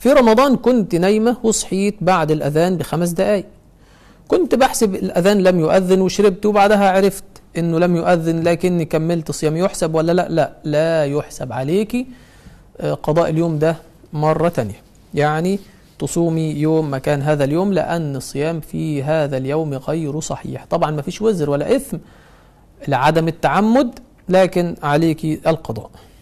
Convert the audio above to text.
في رمضان كنت نايمة وصحيت بعد الأذان بخمس دقايق كنت بحسب الأذان لم يؤذن وشربت وبعدها عرفت إنه لم يؤذن لكني كملت صيام يحسب ولا لا لا لا يحسب عليكي آه، قضاء اليوم ده مرة تانية يعني تصومي يوم مكان هذا اليوم لأن الصيام في هذا اليوم غير صحيح طبعا ما فيش وزر ولا إثم لعدم التعمد لكن عليك القضاء